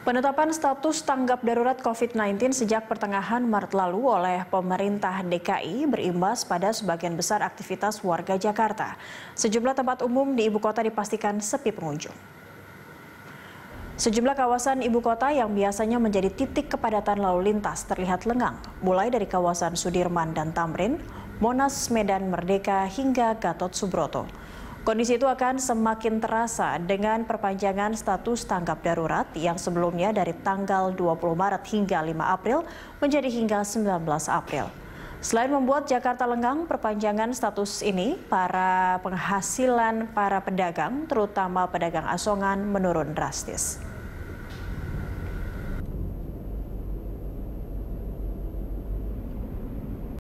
Penetapan status tanggap darurat COVID-19 sejak pertengahan Maret lalu oleh pemerintah DKI berimbas pada sebagian besar aktivitas warga Jakarta. Sejumlah tempat umum di ibu kota dipastikan sepi pengunjung. Sejumlah kawasan ibu kota yang biasanya menjadi titik kepadatan lalu lintas terlihat lengang, mulai dari kawasan Sudirman dan Tamrin, Monas, Medan Merdeka, hingga Gatot Subroto. Kondisi itu akan semakin terasa dengan perpanjangan status tanggap darurat yang sebelumnya dari tanggal 20 Maret hingga 5 April menjadi hingga 19 April. Selain membuat Jakarta lenggang, perpanjangan status ini, para penghasilan para pedagang, terutama pedagang asongan, menurun drastis.